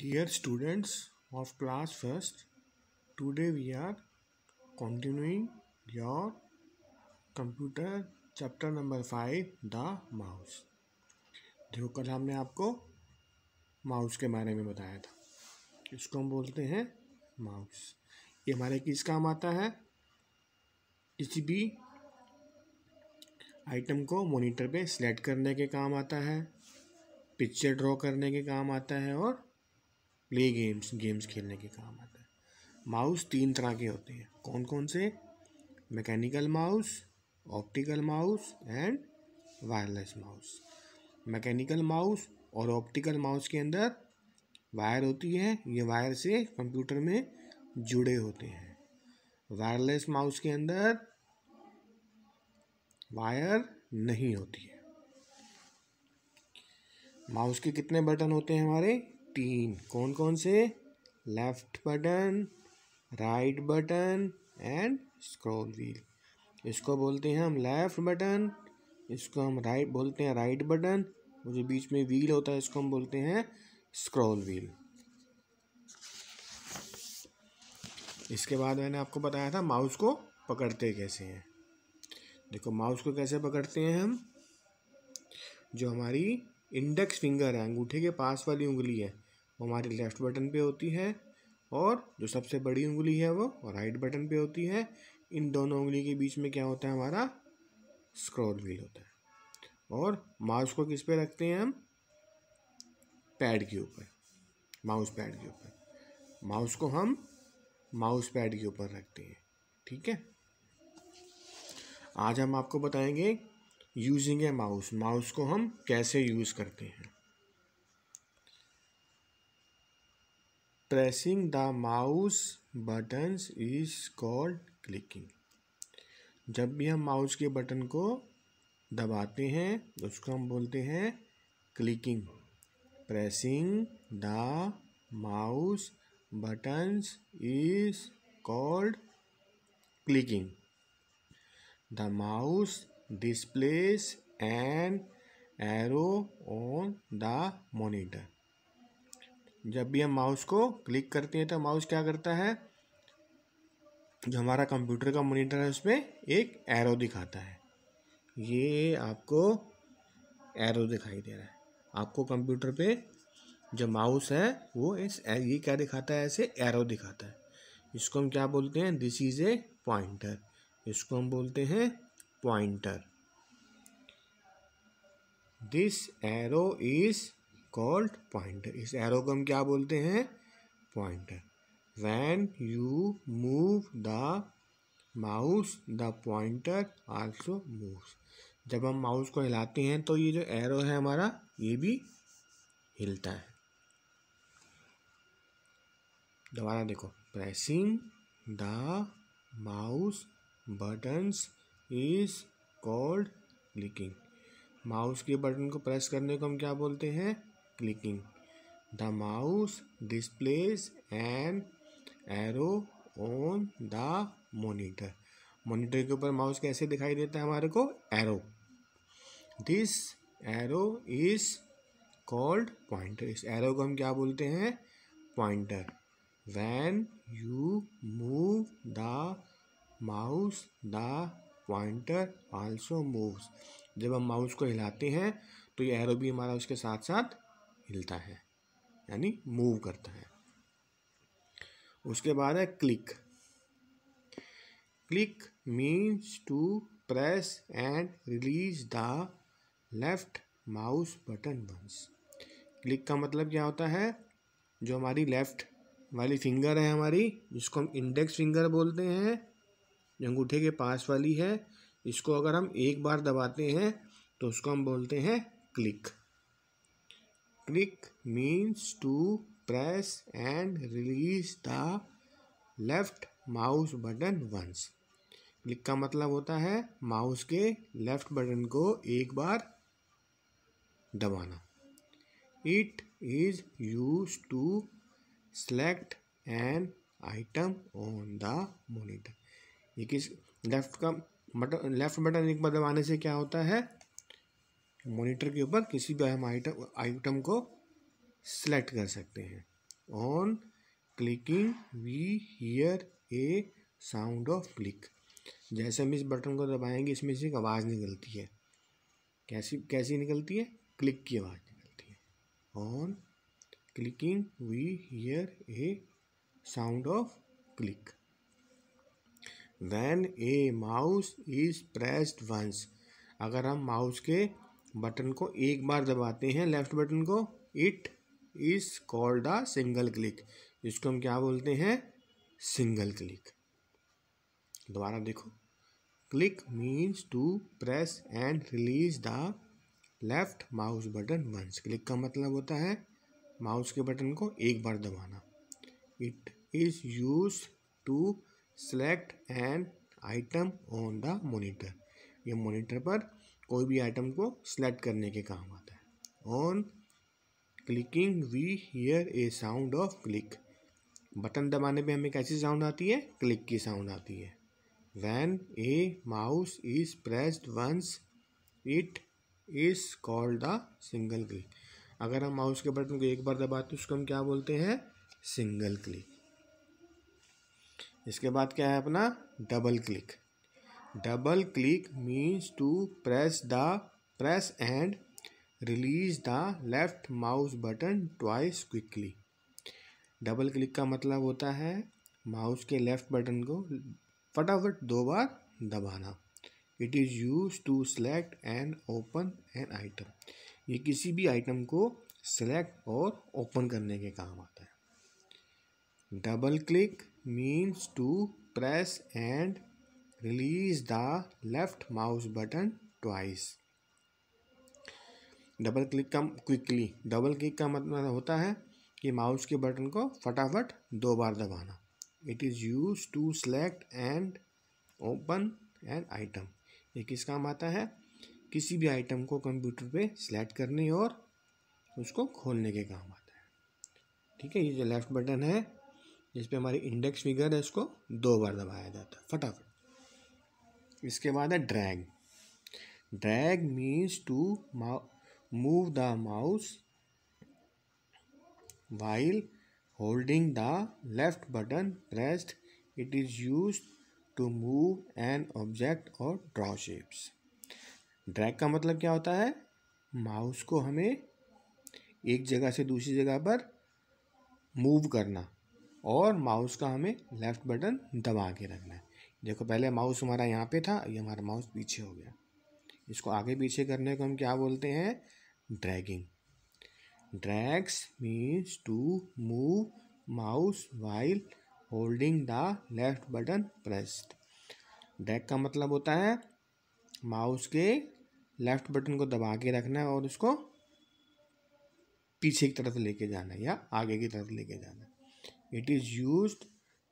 Dear students of class first today we are continuing your computer chapter number five the mouse देखो कल हमने आपको mouse के बारे में बताया था इसको हम बोलते हैं माउस ये हमारे किस काम आता है किसी भी आइटम को मॉनिटर पे सेलेक्ट करने के काम आता है पिक्चर ड्रॉ करने के काम आता है और प्ले गेम्स गेम्स खेलने के काम आता है माउस तीन तरह के होते हैं कौन कौन से mechanical mouse optical mouse and wireless mouse mechanical mouse और ऑप्टिकल माउस के अंदर वायर होती है ये वायर से कंप्यूटर में जुड़े होते हैं वायरलेस माउस के अंदर वायर नहीं होती है माउस के कितने बटन होते हैं हमारे तीन कौन कौन से left button right button and scroll wheel इसको बोलते हैं हम लेफ्ट बटन इसको हम राइट बोलते हैं राइट बटन और जो बीच में व्हील होता है इसको हम बोलते हैं स्क्रॉल व्हील इसके बाद मैंने आपको बताया था माउस को पकड़ते कैसे हैं देखो माउस को कैसे पकड़ते हैं हम जो हमारी इंडेक्स फिंगर है अंगूठे के पास वाली उंगली है वो हमारी लेफ्ट बटन पे होती है और जो सबसे बड़ी उंगली है वो राइट बटन पे होती है इन दोनों उंगली के बीच में क्या होता है हमारा स्क्रॉल व्हील होता है और माउस को किस पे रखते हैं हम पैड के ऊपर माउस पैड के ऊपर माउस को हम माउस पैड के ऊपर रखते हैं ठीक है आज हम आपको बताएंगे यूजिंग ए माउस माउस को हम कैसे यूज़ करते हैं pressing the mouse buttons is called clicking जब भी हम माउस के बटन को दबाते हैं उसको हम बोलते हैं clicking pressing the mouse buttons is called clicking the mouse displace an arrow on the monitor जब भी हम माउस को क्लिक करते हैं तो माउस क्या करता है जो हमारा कंप्यूटर का मॉनिटर है उसमें एक एरो दिखाता है ये आपको एरो दिखाई दे रहा है आपको कंप्यूटर पे जो माउस है वो इस ये क्या दिखाता है ऐसे एरो दिखाता है इसको हम क्या बोलते हैं दिस इज़ ए पॉइंटर इसको हम बोलते हैं pointer. This arrow is called pointer इस एरो को हम क्या बोलते हैं pointer when you move the mouse the pointer also moves जब हम माउस को हिलाते हैं तो ये जो एरो है हमारा ये भी हिलता है दोबारा देखो pressing the mouse buttons is called clicking mouse के बटन को प्रेस करने को हम क्या बोलते हैं clicking the mouse displace an arrow on the monitor monitor के ऊपर माउस कैसे दिखाई देता है हमारे को arrow this arrow is called pointer इस एरो को हम क्या बोलते हैं pointer when you move the mouse the pointer also moves जब हम माउस को हिलाते हैं तो ये एरो भी हमारा उसके साथ साथ हिलता है यानी मूव करता है उसके बाद है click click means to press and release the left mouse button once click का मतलब क्या होता है जो हमारी लेफ्ट वाली फिंगर है हमारी जिसको हम इंडेक्स फिंगर बोलते हैं अंगूठे के पास वाली है इसको अगर हम एक बार दबाते हैं तो उसको हम बोलते हैं click click means to press and release the left mouse button once click का मतलब होता है माउस के लेफ्ट बटन को एक बार दबाना it is use to select an item on the monitor ये किस लेफ़्ट का बटन लेफ़्ट बटन एक बार दबाने से क्या होता है मॉनिटर के ऊपर किसी भी हम आइटम आइटम को सिलेक्ट कर सकते हैं on clicking we hear a sound of click जैसे हम इस बटन को दबाएंगे इसमें से एक आवाज़ निकलती है कैसी कैसी निकलती है क्लिक की आवाज़ निकलती है on clicking we hear a sound of click when a mouse is pressed once अगर हम माउस के बटन को एक बार दबाते हैं लेफ्ट बटन को it is called a single click इसको हम क्या बोलते हैं सिंगल क्लिक दोबारा देखो click means to press and release the left mouse button once click का मतलब होता है माउस के बटन को एक बार दबाना it is use to select and item on the monitor ये मोनीटर पर कोई भी आइटम को सिलेक्ट करने के काम आता है on clicking we hear a sound of click button दबाने पे हमें कैसी साउंड आती है क्लिक की साउंड आती है when a mouse is pressed once it is called the single click अगर हम माउस के बटन को एक बार दबाते हैं तो उसको हम क्या बोलते हैं सिंगल क्लिक इसके बाद क्या है अपना double click double click means to press the press and release the left mouse button twice quickly double click का मतलब होता है माउस के लेफ्ट बटन को फटाफट दो बार दबाना it is use to select and open an item ये किसी भी आइटम को सेलेक्ट और ओपन करने के काम आता है double click means to press and release the left mouse button twice double click का क्विकली डबल क्लिक का मतलब होता है कि माउस के बटन को फटाफट दो बार दबाना it is use to select and open an item ये किस काम आता है किसी भी आइटम को कंप्यूटर पे सेलेक्ट करने और उसको खोलने के काम आता है ठीक है ये जो लेफ़्ट बटन है जिस पे हमारी इंडेक्स फिगर है उसको दो बार दबाया जाता है फटाफट इसके बाद है drag drag means to move the mouse while holding the left button pressed it is use to move an object और ड्रॉ शेप्स ड्रैग का मतलब क्या होता है माउस को हमें एक जगह से दूसरी जगह पर मूव करना और माउस का हमें लेफ़्ट बटन दबा के रखना है देखो पहले माउस हमारा यहाँ पे था ये हमारा माउस पीछे हो गया इसको आगे पीछे करने को हम क्या बोलते हैं dragging drags means to move mouse while holding the left button pressed drag का मतलब होता है माउस के लेफ्ट बटन को दबा के रखना है और उसको पीछे की तरफ लेके जाना है या आगे की तरफ लेके जाना है It is used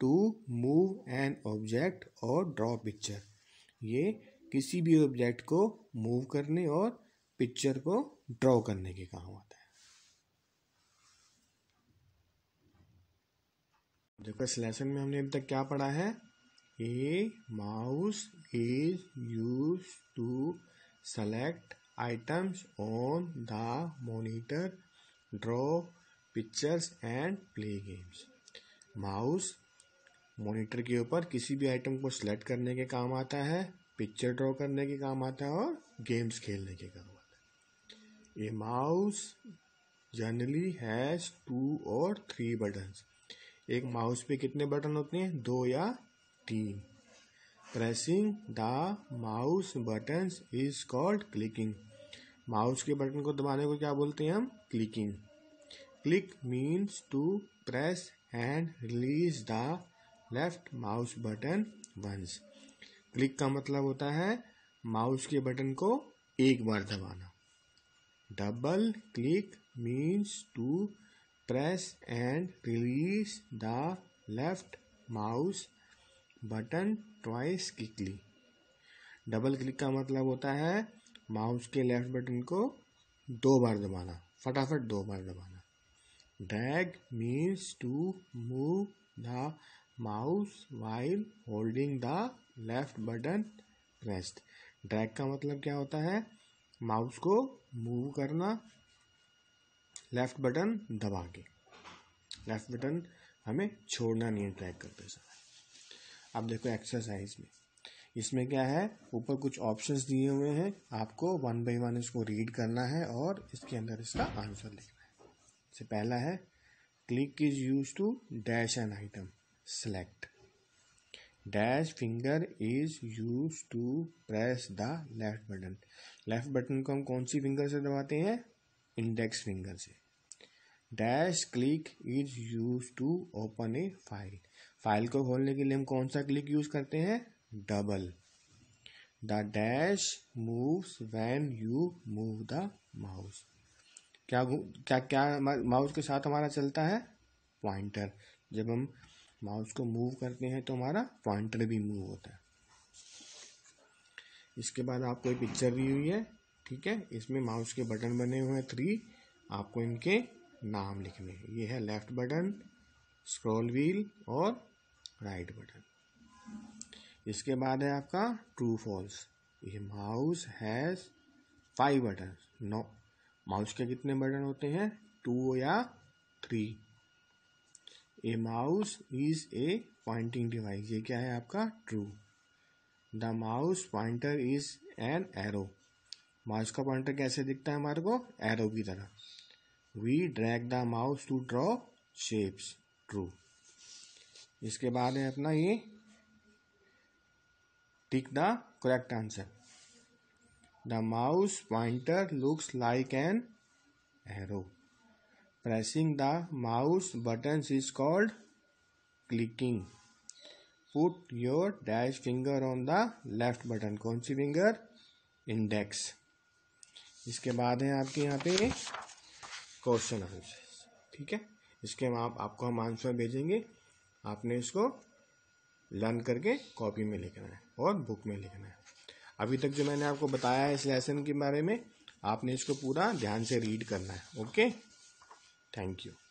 to move an object or draw picture. ये किसी भी ऑब्जेक्ट को मूव करने और पिक्चर को ड्रॉ करने के काम आता है देखो इस लेसन में हमने अभी तक क्या पढ़ा है a mouse is use to select items on the monitor draw pictures and play games mouse monitor के ऊपर किसी भी आइटम को सिलेक्ट करने के काम आता है पिक्चर ड्रॉ करने के काम आता है और गेम्स खेलने के काम आता है ये माउस जनरली हैज़ टू और थ्री बटन एक माउस पे कितने बटन होते हैं दो या तीन pressing the mouse buttons is called clicking mouse के बटन को दबाने को क्या बोलते हैं हम clicking click means to press and release the left mouse button once click का मतलब होता है माउस के बटन को एक बार दबाना double click means to press and release the left mouse button twice quickly double click का मतलब होता है माउस के लेफ्ट बटन को दो बार दबाना फटाफट दो बार दबाना drag means to move the mouse while holding the left button pressed. Drag का मतलब क्या होता है माउस को मूव करना लेफ्ट बटन दबा के लेफ्ट बटन हमें छोड़ना नहीं है ड्रैग करते समय अब देखो एक्सरसाइज में इसमें क्या है ऊपर कुछ ऑप्शंस दिए हुए हैं आपको वन बाय वन इसको रीड करना है और इसके अंदर इसका आंसर लिखना से पहला है click is use to dash an item select dash finger is use to press the left button left button को हम कौन सी फिंगर से दबाते हैं इंडेक्स फिंगर से dash click is use to open a file file को खोलने के लिए हम कौन सा क्लिक यूज करते हैं double the dash moves when you move the mouse क्या क्या क्या माउस के साथ हमारा चलता है पॉइंटर जब हम माउस को मूव करते हैं तो हमारा पॉइंटर भी मूव होता है इसके बाद आपको एक पिक्चर दी हुई है ठीक है इसमें माउस के बटन बने हुए हैं थ्री आपको इनके नाम लिखने हैं ये है लेफ्ट बटन स्क्रॉल व्हील और राइट बटन इसके बाद है आपका ट्रू फॉल्स ये mouse has five button no mouse के कितने बटन होते हैं टू या three a mouse is a pointing device ये क्या है आपका true the mouse pointer is an arrow mouse का पॉइंटर कैसे दिखता है हमारे को एरो की तरह we drag the mouse to draw shapes true इसके बाद है अपना ये tick the correct answer the mouse pointer looks like an arrow pressing the mouse button is called clicking put your dash finger on the left button कौन सी finger index इसके बाद है आपके यहाँ पे क्वेश्चन आंसर ठीक है इसके आप आपको हम आंसर भेजेंगे आपने इसको लर्न करके कॉपी में लिखना है और बुक में लिखना है अभी तक जो मैंने आपको बताया है इस लेसन के बारे में आपने इसको पूरा ध्यान से रीड करना है ओके थैंक यू